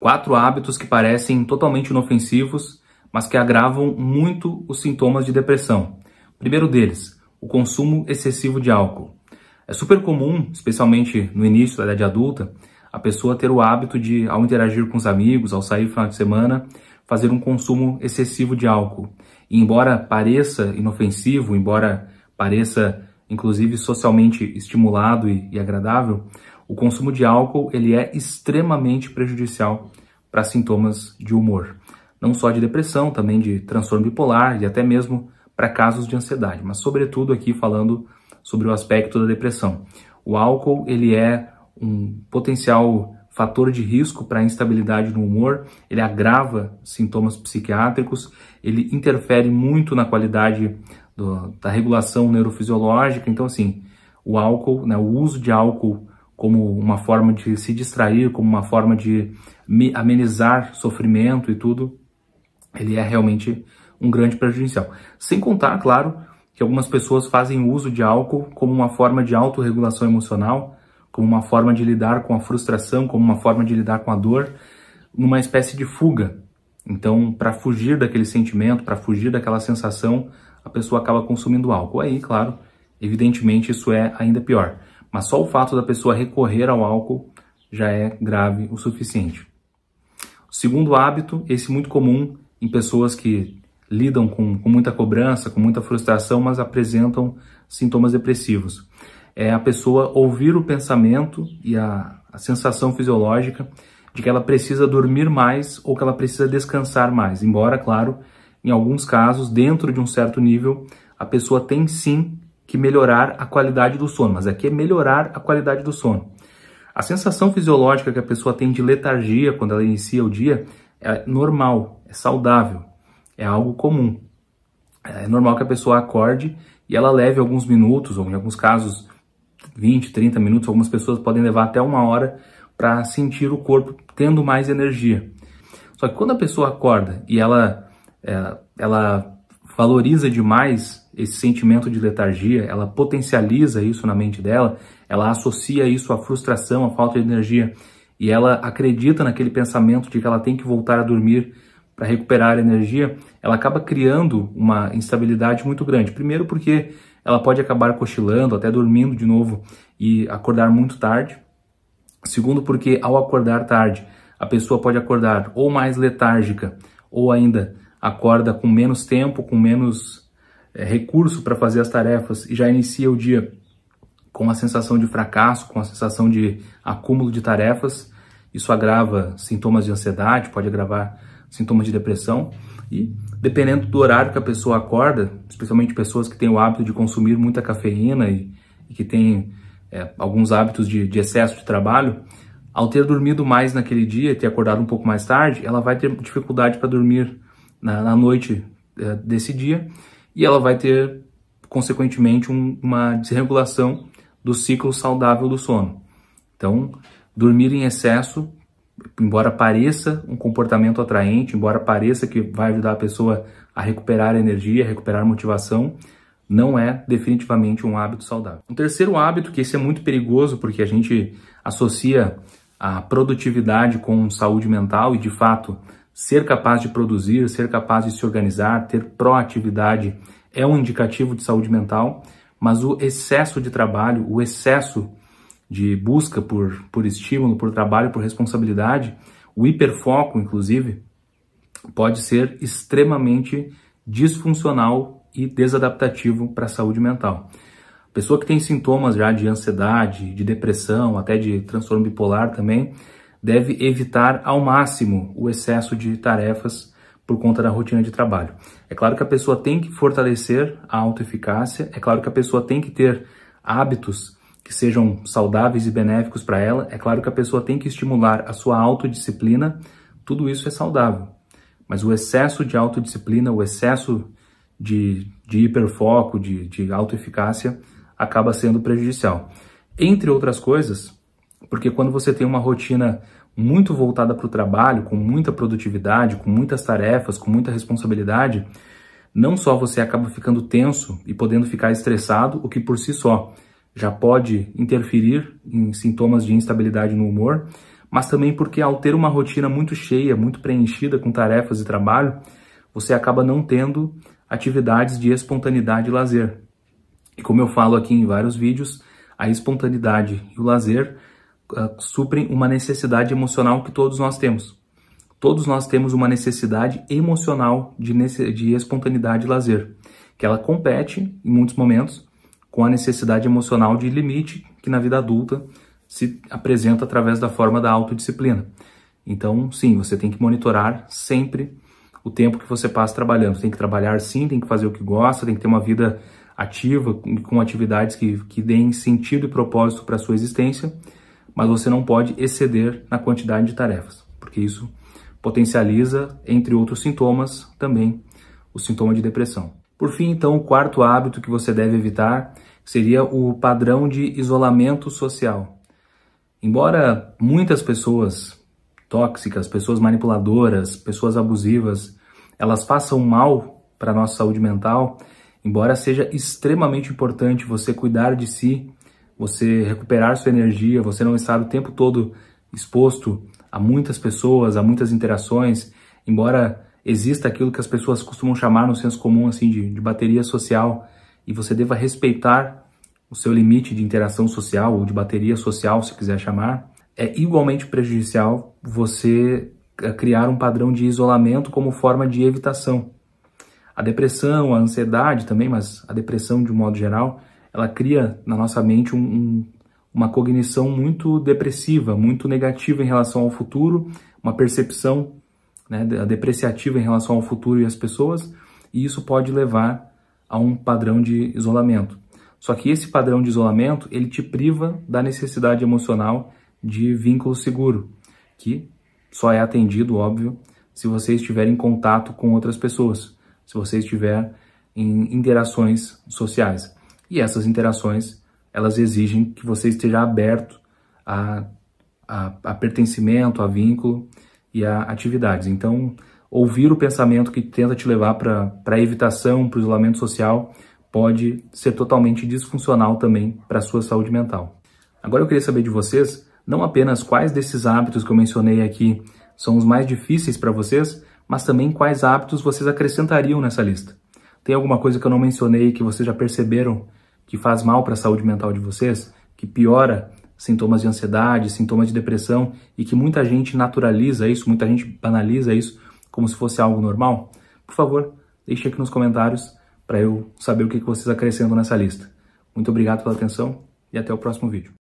Quatro hábitos que parecem totalmente inofensivos, mas que agravam muito os sintomas de depressão. O primeiro deles, o consumo excessivo de álcool. É super comum, especialmente no início da idade adulta, a pessoa ter o hábito de, ao interagir com os amigos, ao sair no final de semana, fazer um consumo excessivo de álcool. E embora pareça inofensivo, embora pareça inclusive socialmente estimulado e, e agradável, o consumo de álcool ele é extremamente prejudicial para sintomas de humor, não só de depressão, também de transtorno bipolar e até mesmo para casos de ansiedade, mas sobretudo aqui falando sobre o aspecto da depressão. O álcool ele é um potencial fator de risco para a instabilidade no humor, ele agrava sintomas psiquiátricos, ele interfere muito na qualidade do, da regulação neurofisiológica. Então, assim, o álcool, né, o uso de álcool como uma forma de se distrair, como uma forma de amenizar sofrimento e tudo, ele é realmente um grande prejudicial. Sem contar, claro, que algumas pessoas fazem uso de álcool como uma forma de autorregulação emocional, como uma forma de lidar com a frustração, como uma forma de lidar com a dor, numa espécie de fuga. Então, para fugir daquele sentimento, para fugir daquela sensação, a pessoa acaba consumindo álcool. Aí, claro, evidentemente isso é ainda pior mas só o fato da pessoa recorrer ao álcool já é grave o suficiente. O segundo hábito, esse muito comum em pessoas que lidam com, com muita cobrança, com muita frustração, mas apresentam sintomas depressivos, é a pessoa ouvir o pensamento e a, a sensação fisiológica de que ela precisa dormir mais ou que ela precisa descansar mais. Embora, claro, em alguns casos, dentro de um certo nível, a pessoa tem sim que melhorar a qualidade do sono, mas aqui é melhorar a qualidade do sono. A sensação fisiológica que a pessoa tem de letargia quando ela inicia o dia é normal, é saudável, é algo comum. É normal que a pessoa acorde e ela leve alguns minutos, ou em alguns casos 20, 30 minutos, algumas pessoas podem levar até uma hora para sentir o corpo tendo mais energia. Só que quando a pessoa acorda e ela, é, ela valoriza demais esse sentimento de letargia, ela potencializa isso na mente dela, ela associa isso à frustração, à falta de energia e ela acredita naquele pensamento de que ela tem que voltar a dormir para recuperar a energia, ela acaba criando uma instabilidade muito grande. Primeiro porque ela pode acabar cochilando, até dormindo de novo e acordar muito tarde. Segundo porque ao acordar tarde, a pessoa pode acordar ou mais letárgica ou ainda acorda com menos tempo, com menos é, recurso para fazer as tarefas e já inicia o dia com a sensação de fracasso, com a sensação de acúmulo de tarefas. Isso agrava sintomas de ansiedade, pode agravar sintomas de depressão e dependendo do horário que a pessoa acorda, especialmente pessoas que têm o hábito de consumir muita cafeína e, e que têm é, alguns hábitos de, de excesso de trabalho, ao ter dormido mais naquele dia, ter acordado um pouco mais tarde, ela vai ter dificuldade para dormir na, na noite é, desse dia, e ela vai ter, consequentemente, um, uma desregulação do ciclo saudável do sono. Então, dormir em excesso, embora pareça um comportamento atraente, embora pareça que vai ajudar a pessoa a recuperar energia, a recuperar motivação, não é definitivamente um hábito saudável. Um terceiro hábito, que esse é muito perigoso porque a gente associa a produtividade com saúde mental e de fato Ser capaz de produzir, ser capaz de se organizar, ter proatividade é um indicativo de saúde mental, mas o excesso de trabalho, o excesso de busca por, por estímulo, por trabalho, por responsabilidade, o hiperfoco, inclusive, pode ser extremamente disfuncional e desadaptativo para a saúde mental. Pessoa que tem sintomas já de ansiedade, de depressão, até de transtorno bipolar também, deve evitar ao máximo o excesso de tarefas por conta da rotina de trabalho. É claro que a pessoa tem que fortalecer a autoeficácia, é claro que a pessoa tem que ter hábitos que sejam saudáveis e benéficos para ela, é claro que a pessoa tem que estimular a sua autodisciplina, tudo isso é saudável. Mas o excesso de autodisciplina, o excesso de, de hiperfoco, de, de autoeficácia, acaba sendo prejudicial. Entre outras coisas, porque quando você tem uma rotina muito voltada para o trabalho, com muita produtividade, com muitas tarefas, com muita responsabilidade, não só você acaba ficando tenso e podendo ficar estressado, o que por si só já pode interferir em sintomas de instabilidade no humor, mas também porque ao ter uma rotina muito cheia, muito preenchida com tarefas e trabalho, você acaba não tendo atividades de espontaneidade e lazer. E como eu falo aqui em vários vídeos, a espontaneidade e o lazer ah, suprem uma necessidade emocional que todos nós temos. Todos nós temos uma necessidade emocional de, de espontaneidade e lazer, que ela compete, em muitos momentos, com a necessidade emocional de limite que na vida adulta se apresenta através da forma da autodisciplina. Então, sim, você tem que monitorar sempre o tempo que você passa trabalhando. Tem que trabalhar sim, tem que fazer o que gosta, tem que ter uma vida ativa, com atividades que, que deem sentido e propósito para a sua existência, mas você não pode exceder na quantidade de tarefas, porque isso potencializa, entre outros sintomas, também o sintoma de depressão. Por fim, então, o quarto hábito que você deve evitar seria o padrão de isolamento social. Embora muitas pessoas tóxicas, pessoas manipuladoras, pessoas abusivas, elas façam mal para a nossa saúde mental, embora seja extremamente importante você cuidar de si você recuperar sua energia, você não estar o tempo todo exposto a muitas pessoas, a muitas interações, embora exista aquilo que as pessoas costumam chamar no senso comum assim de, de bateria social, e você deva respeitar o seu limite de interação social ou de bateria social, se quiser chamar, é igualmente prejudicial você eh, criar um padrão de isolamento como forma de evitação. A depressão, a ansiedade também, mas a depressão de um modo geral, ela cria na nossa mente um, um, uma cognição muito depressiva, muito negativa em relação ao futuro, uma percepção né, depreciativa em relação ao futuro e às pessoas, e isso pode levar a um padrão de isolamento. Só que esse padrão de isolamento, ele te priva da necessidade emocional de vínculo seguro, que só é atendido, óbvio, se você estiver em contato com outras pessoas, se você estiver em interações sociais. E essas interações, elas exigem que você esteja aberto a, a, a pertencimento, a vínculo e a atividades. Então, ouvir o pensamento que tenta te levar para a evitação, para o isolamento social, pode ser totalmente disfuncional também para a sua saúde mental. Agora eu queria saber de vocês, não apenas quais desses hábitos que eu mencionei aqui são os mais difíceis para vocês, mas também quais hábitos vocês acrescentariam nessa lista. Tem alguma coisa que eu não mencionei que vocês já perceberam que faz mal para a saúde mental de vocês, que piora sintomas de ansiedade, sintomas de depressão e que muita gente naturaliza isso, muita gente banaliza isso como se fosse algo normal? Por favor, deixe aqui nos comentários para eu saber o que vocês acrescentam nessa lista. Muito obrigado pela atenção e até o próximo vídeo.